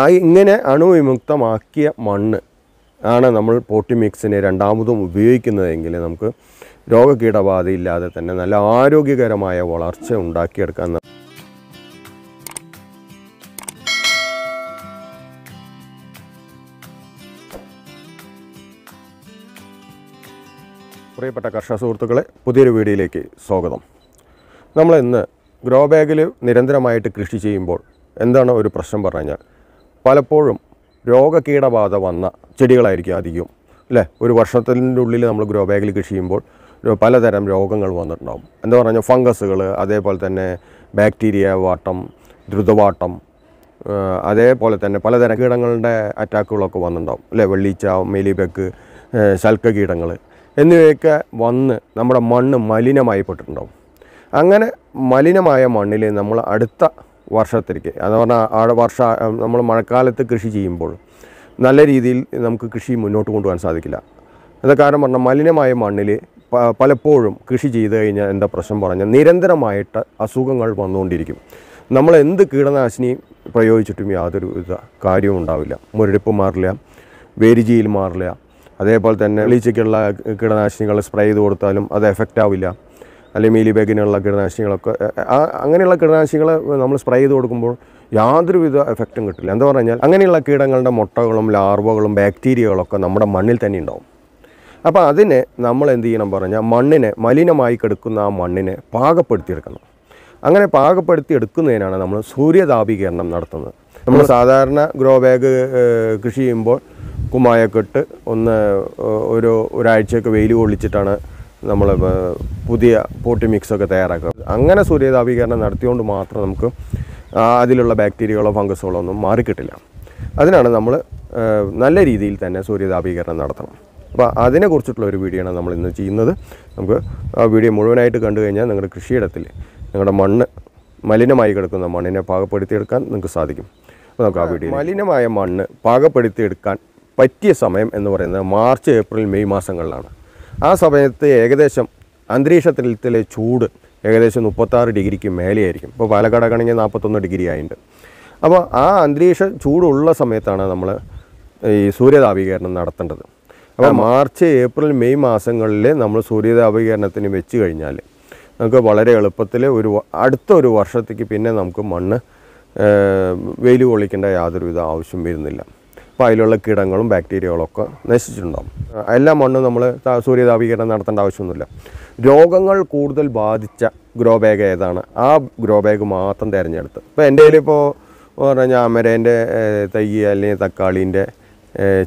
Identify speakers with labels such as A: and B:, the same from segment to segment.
A: ആ ഇങ്ങനെ അണുവിമുക്തമാക്കിയ മണ്ണ് ആണ് നമ്മൾ പോട്ടി മിക്സിനെ രണ്ടാമതും ഉപയോഗിക്കുന്നതെങ്കിൽ നമുക്ക് രോഗകീടബാധയില്ലാതെ തന്നെ നല്ല ആരോഗ്യകരമായ വളർച്ച ഉണ്ടാക്കിയെടുക്കാൻ പ്രിയപ്പെട്ട കർഷക സുഹൃത്തുക്കളെ പുതിയൊരു വീഡിയോയിലേക്ക് സ്വാഗതം നമ്മൾ ഇന്ന് ഗ്രോ ബാഗിൽ നിരന്തരമായിട്ട് കൃഷി ചെയ്യുമ്പോൾ എന്താണ് ഒരു പ്രശ്നം പറഞ്ഞു കഴിഞ്ഞാൽ പലപ്പോഴും രോഗകീടബാധ വന്ന ചെടികളായിരിക്കും അധികം അല്ലേ ഒരു വർഷത്തിൻ്റെ ഉള്ളിൽ നമ്മൾ ഗ്രോ ബാഗിൽ കൃഷി ചെയ്യുമ്പോൾ പലതരം രോഗങ്ങൾ വന്നിട്ടുണ്ടാകും എന്താ പറഞ്ഞാൽ ഫംഗസുകൾ അതേപോലെ തന്നെ ബാക്ടീരിയ വാട്ടം ദ്രുതവാട്ടം അതേപോലെ തന്നെ പലതരം കീടങ്ങളുടെ അറ്റാക്കുകളൊക്കെ വന്നിട്ടുണ്ടാകും അല്ലേ വെള്ളീച്ച മെലിബെക്ക് ശൽക്ക കീടങ്ങൾ എന്നിവയൊക്കെ വന്ന് നമ്മുടെ മണ്ണ് മലിനമായി പെട്ടിട്ടുണ്ടാകും അങ്ങനെ മലിനമായ മണ്ണിൽ നമ്മൾ അടുത്ത വർഷത്തിലേക്ക് അത് പറഞ്ഞാൽ വർഷ നമ്മൾ മഴക്കാലത്ത് കൃഷി ചെയ്യുമ്പോൾ നല്ല രീതിയിൽ നമുക്ക് കൃഷി മുന്നോട്ട് കൊണ്ടുപോകാൻ സാധിക്കില്ല അത് കാരണം പറഞ്ഞാൽ മലിനമായ മണ്ണിൽ പലപ്പോഴും കൃഷി ചെയ്ത് കഴിഞ്ഞാൽ എന്താ പ്രശ്നം പറഞ്ഞാൽ നിരന്തരമായിട്ട് അസുഖങ്ങൾ വന്നുകൊണ്ടിരിക്കും നമ്മൾ എന്ത് കീടനാശിനി പ്രയോഗിച്ചിട്ടും യാതൊരു വിധ കാര്യവും ഉണ്ടാവില്ല മുരടിപ്പ് മാറില്ല വേരിജിയിൽ മാറില്ല അതേപോലെ തന്നെ വെളിച്ചയ്ക്കുള്ള കീടനാശിനികൾ സ്പ്രേ ചെയ്ത് കൊടുത്താലും അത് എഫക്റ്റ് ആവില്ല അല്ലെങ്കിൽ മീലി ബാഗിനുള്ള കീടനാശിനികളൊക്കെ അങ്ങനെയുള്ള കീടനാശിനികൾ നമ്മൾ സ്പ്രേ ചെയ്ത് കൊടുക്കുമ്പോൾ യാതൊരുവിധ എഫക്റ്റും കിട്ടില്ല എന്താ പറഞ്ഞു കഴിഞ്ഞാൽ അങ്ങനെയുള്ള കീടങ്ങളുടെ മുട്ടകളും ലാർവകളും ബാക്ടീരിയകളൊക്കെ നമ്മുടെ മണ്ണിൽ തന്നെ ഉണ്ടാവും അപ്പോൾ അതിനെ നമ്മൾ എന്ത് ചെയ്യണം പറഞ്ഞാൽ മണ്ണിനെ മലിനമായി കിടക്കുന്ന ആ മണ്ണിനെ പാകപ്പെടുത്തിയെടുക്കണം അങ്ങനെ പാകപ്പെടുത്തി എടുക്കുന്നതിനാണ് നമ്മൾ സൂര്യതാപീകരണം നടത്തുന്നത് നമ്മൾ സാധാരണ ഗ്രോ ബാഗ് കൃഷി ചെയ്യുമ്പോൾ കുമ്മായൊക്കെ ഇട്ട് ഒന്ന് ഒരു ഒരാഴ്ചയൊക്കെ വെയിൽ കൊള്ളിച്ചിട്ടാണ് നമ്മൾ പുതിയ പോട്ടി മിക്സൊക്കെ തയ്യാറാക്കുക അങ്ങനെ സൂര്യതാപീകരണം നടത്തിയോണ്ട് മാത്രം നമുക്ക് അതിലുള്ള ബാക്ടീരിയകളോ ഫംഗസുകളോ ഒന്നും മാറിക്കിട്ടില്ല അതിനാണ് നമ്മൾ നല്ല രീതിയിൽ തന്നെ സൂര്യതാപീകരണം നടത്തണം അപ്പോൾ അതിനെക്കുറിച്ചിട്ടുള്ള ഒരു വീഡിയോ ആണ് നമ്മൾ ഇന്ന് ചെയ്യുന്നത് നമുക്ക് ആ വീഡിയോ മുഴുവനായിട്ട് കണ്ടു കഴിഞ്ഞാൽ നിങ്ങളുടെ കൃഷിയിടത്തിൽ നിങ്ങളുടെ മണ്ണ് മലിനമായി കിടക്കുന്ന മണ്ണിനെ പാകപ്പെടുത്തിയെടുക്കാൻ നിങ്ങൾക്ക് സാധിക്കും അപ്പോൾ നമുക്ക് ആ വീഡിയോ മലിനമായ മണ്ണ് പാകപ്പെടുത്തിയെടുക്കാൻ പറ്റിയ സമയം എന്ന് പറയുന്നത് മാർച്ച് ഏപ്രിൽ മെയ് മാസങ്ങളിലാണ് ആ സമയത്ത് ഏകദേശം അന്തരീക്ഷത്തിലെ ചൂട് ഏകദേശം മുപ്പത്താറ് ഡിഗ്രിക്ക് മേലെയായിരിക്കും ഇപ്പോൾ പാലക്കാടൊക്കെയാണെങ്കിൽ നാൽപ്പത്തൊന്ന് ഡിഗ്രി ആയിട്ടുണ്ട് അപ്പോൾ ആ അന്തരീക്ഷ ചൂടുള്ള സമയത്താണ് നമ്മൾ ഈ സൂര്യതാപീകരണം നടത്തേണ്ടത് അപ്പോൾ മാർച്ച് ഏപ്രിൽ മെയ് മാസങ്ങളിൽ നമ്മൾ സൂര്യതാപീകരണത്തിന് വെച്ച് കഴിഞ്ഞാൽ നമുക്ക് വളരെ എളുപ്പത്തിൽ ഒരു അടുത്ത ഒരു വർഷത്തേക്ക് പിന്നെ നമുക്ക് മണ്ണ് വെയിൽ കൊള്ളിക്കേണ്ട യാതൊരുവിധ ആവശ്യം വരുന്നില്ല അപ്പോൾ അതിലുള്ള കീടങ്ങളും ബാക്ടീരിയകളൊക്കെ നശിച്ചിട്ടുണ്ടാകും എല്ലാ മണ്ണും നമ്മൾ സൂര്യതാപീകരണം നടത്തേണ്ട ആവശ്യമൊന്നുമില്ല രോഗങ്ങൾ കൂടുതൽ ബാധിച്ച ഗ്രോ ബാഗ് ഏതാണ് ആ ഗ്രോ ബാഗ് മാത്രം തിരഞ്ഞെടുത്ത് ഇപ്പോൾ എൻ്റെ കയ്യിലിപ്പോൾ പറഞ്ഞാൽ അമരേൻ്റെ തൈ അല്ലെങ്കിൽ തക്കാളീൻ്റെ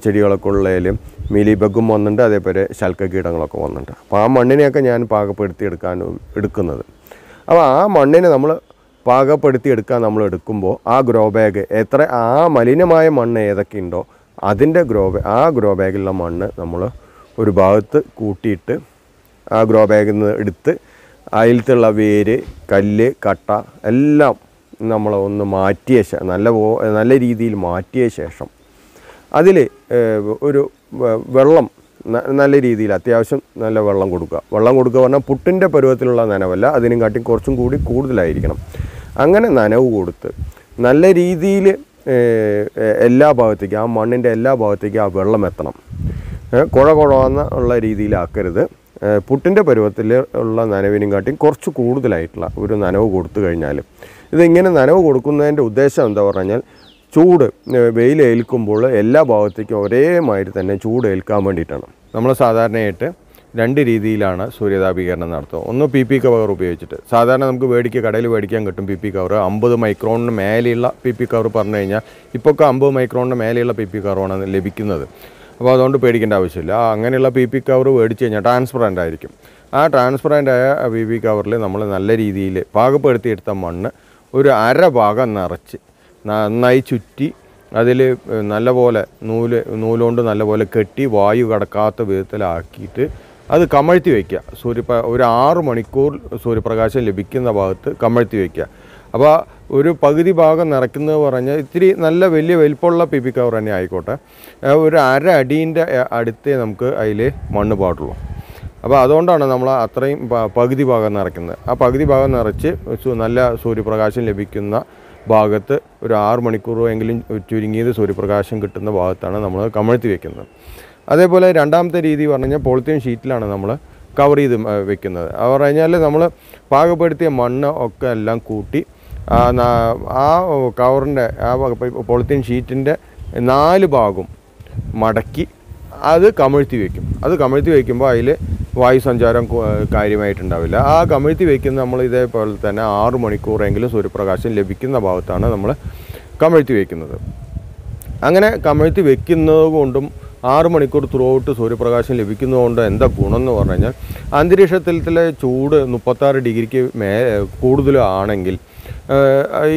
A: ചെടികളൊക്കെ ഉള്ളതിലും മിലിബഗും വന്നിട്ടുണ്ട് അതേപോലെ ശൽക്ക കീടങ്ങളൊക്കെ വന്നിട്ടുണ്ട് അപ്പോൾ ആ മണ്ണിനെയൊക്കെ ഞാൻ പാകപ്പെടുത്തി എടുക്കാനും എടുക്കുന്നത് അപ്പോൾ ആ മണ്ണിനെ നമ്മൾ പാകപ്പെടുത്തി എടുക്കാൻ നമ്മൾ എടുക്കുമ്പോൾ ആ ഗ്രോ ബാഗ് എത്ര ആ മലിനമായ മണ്ണ് ഉണ്ടോ അതിൻ്റെ ഗ്രോ ആ ഗ്രോ ബാഗിലുള്ള മണ്ണ് നമ്മൾ ഒരു ഭാഗത്ത് കൂട്ടിയിട്ട് ആ ഗ്രോ ബാഗിൽ നിന്ന് എടുത്ത് അതിലത്തുള്ള വേര് കല്ല് കട്ട എല്ലാം നമ്മൾ ഒന്ന് മാറ്റിയ ശേഷം നല്ല നല്ല രീതിയിൽ മാറ്റിയ ശേഷം അതിൽ ഒരു വെള്ളം നല്ല രീതിയിൽ അത്യാവശ്യം നല്ല വെള്ളം കൊടുക്കുക വെള്ളം കൊടുക്കുക പറഞ്ഞാൽ പുട്ടിൻ്റെ പരുവത്തിലുള്ള നനവല്ല അതിനും കാട്ടി കുറച്ചും കൂടി കൂടുതലായിരിക്കണം അങ്ങനെ നനവ് കൊടുത്ത് നല്ല രീതിയിൽ എല്ലാ ഭാഗത്തേക്കും ആ മണ്ണിൻ്റെ എല്ലാ ഭാഗത്തേക്കും ആ വെള്ളം എത്തണം കുഴ കുഴന്ന ഉള്ള രീതിയിലാക്കരുത് പുട്ടിൻ്റെ പരുവത്തിൽ ഉള്ള നനവിനും കാട്ടിയും കുറച്ച് കൂടുതലായിട്ടുള്ള ഒരു നനവ് കൊടുത്തു കഴിഞ്ഞാൽ ഇതിങ്ങനെ നനവ് കൊടുക്കുന്നതിൻ്റെ ഉദ്ദേശം എന്താ പറഞ്ഞു കഴിഞ്ഞാൽ ചൂട് വെയിൽ ഏൽക്കുമ്പോൾ എല്ലാ ഭാഗത്തേക്കും ഒരേമാതിരി തന്നെ ചൂട് ഏൽക്കാൻ വേണ്ടിയിട്ടാണ് നമ്മൾ സാധാരണയായിട്ട് രണ്ട് രീതിയിലാണ് സൂര്യതാപീകരണം നടത്തുക ഒന്ന് പി പി കവർ ഉപയോഗിച്ചിട്ട് സാധാരണ നമുക്ക് മേടിക്ക് കടയിൽ മേടിക്കാൻ കിട്ടും പി പി കവർ അമ്പത് മൈക്രോണിന് മേലെയുള്ള പി പി കവർ പറഞ്ഞു കഴിഞ്ഞാൽ ഇപ്പോഴൊക്കെ അമ്പത് മൈക്രോണിന് മേലെയുള്ള പി പി കവറാണ് ലഭിക്കുന്നത് അപ്പോൾ അതുകൊണ്ട് പേടിക്കേണ്ട ആവശ്യമില്ല അങ്ങനെയുള്ള പി പി കവർ മേടിച്ച് കഴിഞ്ഞാൽ ട്രാൻസ്പെറൻ്റ് ആയിരിക്കും ആ ട്രാൻസ്പെറൻ്റ് ആയ പി പി കവറിൽ നമ്മൾ നല്ല രീതിയിൽ പാകപ്പെടുത്തിയെടുത്ത മണ്ണ് ഒരു അര ഭാഗം നിറച്ച് നന്നായി ചുറ്റി അതിൽ നല്ലപോലെ നൂല് നൂലുകൊണ്ട് നല്ലപോലെ കെട്ടി വായു കടക്കാത്ത വിധത്തിലാക്കിയിട്ട് അത് കമഴ്ത്തി വയ്ക്കുക സൂര്യപ്ര ഒരു ആറ് മണിക്കൂർ സൂര്യപ്രകാശം ലഭിക്കുന്ന ഭാഗത്ത് കമഴ്ത്തി വയ്ക്കുക അപ്പോൾ ഒരു പകുതി ഭാഗം നിറയ്ക്കുന്നത് പറഞ്ഞാൽ ഇത്തിരി നല്ല വലിയ വലിപ്പമുള്ള പി പി കവർ തന്നെ ആയിക്കോട്ടെ ഒരു അര അടീൻ്റെ അടുത്തേ നമുക്ക് അതിൽ മണ്ണ് പാടുള്ളൂ അപ്പോൾ അതുകൊണ്ടാണ് നമ്മൾ അത്രയും പകുതി ഭാഗം നിറയ്ക്കുന്നത് ആ പകുതി ഭാഗം നിറച്ച് നല്ല സൂര്യപ്രകാശം ലഭിക്കുന്ന ഭാഗത്ത് ഒരു ആറ് മണിക്കൂറോ എങ്കിലും ചുരുങ്ങിയത് സൂര്യപ്രകാശം കിട്ടുന്ന ഭാഗത്താണ് നമ്മൾ കമഴ്ത്തി വയ്ക്കുന്നത് അതേപോലെ രണ്ടാമത്തെ രീതി പറഞ്ഞു കഴിഞ്ഞാൽ പോളിത്തീൻ ഷീറ്റിലാണ് നമ്മൾ കവർ ചെയ്ത് വെക്കുന്നത് അത് പറഞ്ഞു കഴിഞ്ഞാൽ നമ്മൾ പാകപ്പെടുത്തിയ മണ്ണ് ഒക്കെ എല്ലാം കൂട്ടി ആ കവറിൻ്റെ ആ പോളിത്തീൻ ഷീറ്റിൻ്റെ നാല് ഭാഗം മടക്കി അത് കമിഴ്ത്തി വയ്ക്കും അത് കമിഴ്ത്തി വയ്ക്കുമ്പോൾ അതിൽ വായുസഞ്ചാരം കാര്യമായിട്ടുണ്ടാവില്ല ആ കമിഴ്ത്തി വയ്ക്കുന്ന നമ്മൾ ഇതേപോലെ തന്നെ ആറു മണിക്കൂറെങ്കിലും സൂര്യപ്രകാശം ലഭിക്കുന്ന ഭാഗത്താണ് നമ്മൾ കമിഴ്ത്തി വയ്ക്കുന്നത് അങ്ങനെ കമിഴ്ത്തി വയ്ക്കുന്നത് കൊണ്ടും ആറ് മണിക്കൂർ ത്രൂ സൂര്യപ്രകാശം ലഭിക്കുന്നതുകൊണ്ട് എന്താ ഗുണം എന്ന് പറഞ്ഞു കഴിഞ്ഞാൽ അന്തരീക്ഷത്തിലെ ചൂട് മുപ്പത്താറ് ഡിഗ്രിക്ക് മേ കൂടുതലാണെങ്കിൽ ആണെങ്കിൽ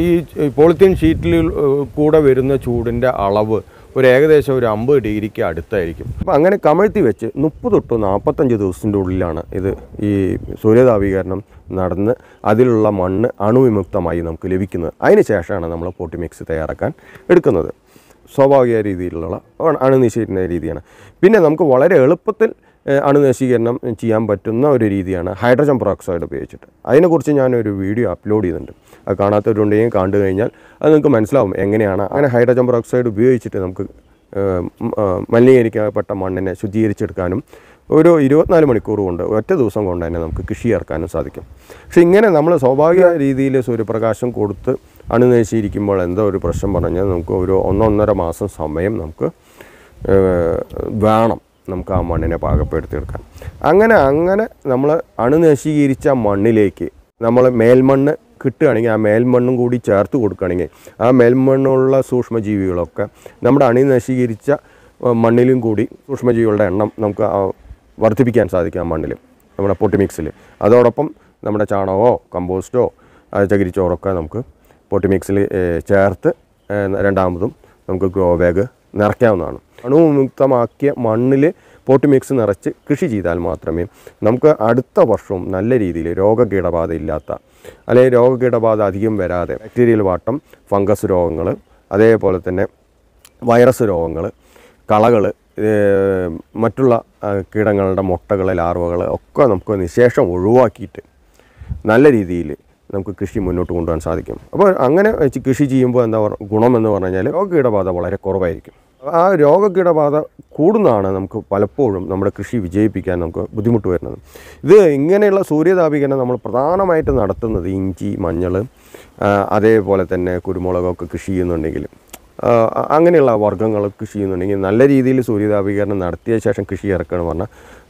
A: ഈ പോളിത്തീൻ ഷീറ്റിൽ കൂടെ വരുന്ന ചൂടിൻ്റെ അളവ് ഒരു ഏകദേശം ഒരു അമ്പത് ഡിഗ്രിക്ക് അടുത്തായിരിക്കും അപ്പോൾ അങ്ങനെ കമഴ്ത്തി വെച്ച് മുപ്പത് തൊട്ട് നാൽപ്പത്തഞ്ച് ദിവസത്തിൻ്റെ ഉള്ളിലാണ് ഇത് ഈ സൂര്യതാപീകരണം നടന്ന് അതിലുള്ള മണ്ണ് അണുവിമുക്തമായി നമുക്ക് ലഭിക്കുന്നത് അതിന് ശേഷമാണ് നമ്മൾ പോട്ടി മിക്സ് തയ്യാറാക്കാൻ എടുക്കുന്നത് സ്വാഭാവിക രീതിയിലുള്ള അണുനശീകരണ രീതിയാണ് പിന്നെ നമുക്ക് വളരെ എളുപ്പത്തിൽ അണുനശീകരണം ചെയ്യാൻ പറ്റുന്ന ഒരു രീതിയാണ് ഹൈഡ്രജൻ പെറോക്സൈഡ് ഉപയോഗിച്ചിട്ട് അതിനെക്കുറിച്ച് ഞാനൊരു വീഡിയോ അപ്ലോഡ് ചെയ്തിട്ടുണ്ട് അത് കാണാത്തവരുണ്ടെങ്കിൽ കണ്ടു കഴിഞ്ഞാൽ അത് നിങ്ങൾക്ക് മനസ്സിലാവും എങ്ങനെയാണ് അങ്ങനെ ഹൈഡ്രജൻ പെറോക്സൈഡ് ഉപയോഗിച്ചിട്ട് നമുക്ക് മലിനീകരിക്കപ്പെട്ട മണ്ണിനെ ശുദ്ധീകരിച്ചെടുക്കാനും ഒരു ഇരുപത്തിനാല് മണിക്കൂർ കൊണ്ട് ഒറ്റ ദിവസം കൊണ്ട് തന്നെ നമുക്ക് കൃഷി ഇറക്കാനും സാധിക്കും പക്ഷേ ഇങ്ങനെ നമ്മൾ സ്വാഭാവിക രീതിയിൽ സൂര്യപ്രകാശം കൊടുത്ത് അണുനശിയിരിക്കുമ്പോൾ എന്തോ ഒരു പ്രശ്നം പറഞ്ഞാൽ നമുക്ക് ഒരു ഒന്നൊന്നര മാസം സമയം നമുക്ക് വേണം നമുക്ക് ആ മണ്ണിനെ പാകപ്പെടുത്തിയെടുക്കാൻ അങ്ങനെ അങ്ങനെ നമ്മൾ അണുനശീകരിച്ച മണ്ണിലേക്ക് നമ്മൾ മേൽമണ്ണ് കിട്ടുകയാണെങ്കിൽ ആ മേൽമണ്ണും കൂടി ചേർത്ത് കൊടുക്കുകയാണെങ്കിൽ ആ മേൽമണ്ണുള്ള സൂക്ഷ്മജീവികളൊക്കെ നമ്മുടെ അണുനശീകരിച്ച മണ്ണിലും കൂടി സൂക്ഷ്മജീവികളുടെ എണ്ണം നമുക്ക് വർദ്ധിപ്പിക്കാൻ സാധിക്കും ആ മണ്ണിൽ നമ്മുടെ പൊട്ടിമിക്സിൽ അതോടൊപ്പം നമ്മുടെ ചാണകമോ കമ്പോസ്റ്റോ ചകിരിച്ചോറൊക്കെ നമുക്ക് പോട്ടി മിക്സിൽ ചേർത്ത് രണ്ടാമതും നമുക്ക് ഗ്രോ ബാഗ് നിറയ്ക്കാവുന്നതാണ് അണുവിമുക്തമാക്കിയ മണ്ണിൽ പോട്ടി മിക്സ് നിറച്ച് കൃഷി ചെയ്താൽ മാത്രമേ നമുക്ക് അടുത്ത വർഷവും നല്ല രീതിയിൽ രോഗകീടബാധ ഇല്ലാത്ത അല്ലെങ്കിൽ രോഗകീടബാധ അധികം വരാതെ ബാക്ടീരിയൽ വാട്ടം ഫംഗസ് രോഗങ്ങൾ അതേപോലെ തന്നെ വൈറസ് രോഗങ്ങൾ കളകൾ മറ്റുള്ള കീടങ്ങളുടെ മുട്ടകൾ ലാർവകൾ ഒക്കെ നമുക്ക് നിശേഷം ഒഴിവാക്കിയിട്ട് നല്ല രീതിയിൽ നമുക്ക് കൃഷി മുന്നോട്ട് കൊണ്ടുപോകാൻ സാധിക്കും അപ്പോൾ അങ്ങനെ കൃഷി ചെയ്യുമ്പോൾ എന്താ ഗുണമെന്ന് പറഞ്ഞു കഴിഞ്ഞാൽ രോഗകീടബാധ വളരെ കുറവായിരിക്കും ആ രോഗകീടബാധ കൂടുന്നതാണ് നമുക്ക് പലപ്പോഴും നമ്മുടെ കൃഷി വിജയിപ്പിക്കാൻ നമുക്ക് ബുദ്ധിമുട്ട് വരുന്നത് ഇത് ഇങ്ങനെയുള്ള സൂര്യതാപികരണം നമ്മൾ പ്രധാനമായിട്ട് നടത്തുന്നത് ഇഞ്ചി മഞ്ഞൾ അതേപോലെ തന്നെ കുരുമുളകൊക്കെ കൃഷി ചെയ്യുന്നുണ്ടെങ്കിൽ അങ്ങനെയുള്ള വർഗ്ഗങ്ങൾ കൃഷി ചെയ്യുന്നുണ്ടെങ്കിൽ നല്ല രീതിയിൽ സൂര്യതാപീകരണം നടത്തിയ ശേഷം കൃഷി ഇറക്കണമെന്ന്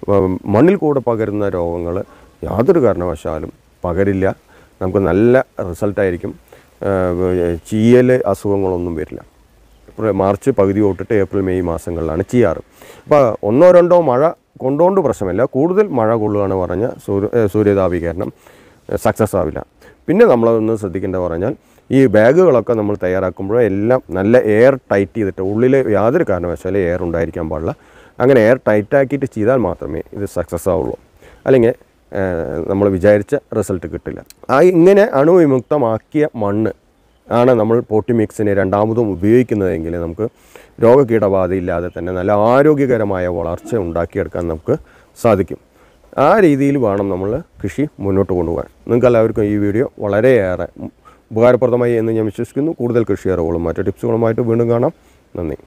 A: പറഞ്ഞാൽ മണ്ണിൽ കൂടെ പകരുന്ന രോഗങ്ങൾ യാതൊരു കാരണവശാലും പകരില്ല നമുക്ക് നല്ല റിസൾട്ടായിരിക്കും ചീയൽ അസുഖങ്ങളൊന്നും വരില്ല മാർച്ച് പകുതി തൊട്ടിട്ട് ഏപ്രിൽ മെയ് മാസങ്ങളിലാണ് ചെയ്യാറ് അപ്പോൾ ഒന്നോ രണ്ടോ മഴ കൊണ്ടുകൊണ്ട് പ്രശ്നമില്ല കൂടുതൽ മഴ കൊള്ളുകയാണ് പറഞ്ഞാൽ സൂര്യ സൂര്യതാപീകരണം സക്സസ് ആവില്ല പിന്നെ നമ്മളൊന്ന് ശ്രദ്ധിക്കേണ്ടത് പറഞ്ഞാൽ ഈ ബാഗുകളൊക്കെ നമ്മൾ തയ്യാറാക്കുമ്പോഴേ എല്ലാം നല്ല എയർ ടൈറ്റ് ചെയ്തിട്ട് ഉള്ളിൽ യാതൊരു കാരണവശാലും എയർ ഉണ്ടായിരിക്കാൻ പാടില്ല അങ്ങനെ എയർ ടൈറ്റാക്കിയിട്ട് ചെയ്താൽ മാത്രമേ ഇത് സക്സസ് ആവുള്ളൂ അല്ലെങ്കിൽ നമ്മൾ വിചാരിച്ച റിസൾട്ട് കിട്ടില്ല ആ ഇങ്ങനെ അണുവിമുക്തമാക്കിയ മണ്ണ് ആണ് നമ്മൾ പോട്ടി മിക്സിനെ രണ്ടാമതും ഉപയോഗിക്കുന്നതെങ്കിൽ നമുക്ക് രോഗകീടബാധയില്ലാതെ തന്നെ നല്ല ആരോഗ്യകരമായ വളർച്ച ഉണ്ടാക്കിയെടുക്കാൻ നമുക്ക് സാധിക്കും ആ രീതിയിൽ വേണം നമ്മൾ കൃഷി മുന്നോട്ട് കൊണ്ടുപോകാൻ നിങ്ങൾക്ക് എല്ലാവർക്കും ഈ വീഡിയോ വളരെയേറെ ഉപകാരപ്രദമായി എന്ന് ഞാൻ വിശ്വസിക്കുന്നു കൂടുതൽ കൃഷി അറിവുകളും മറ്റു ടിപ്സുകളുമായിട്ട് വീണ്ടും കാണാം നന്ദി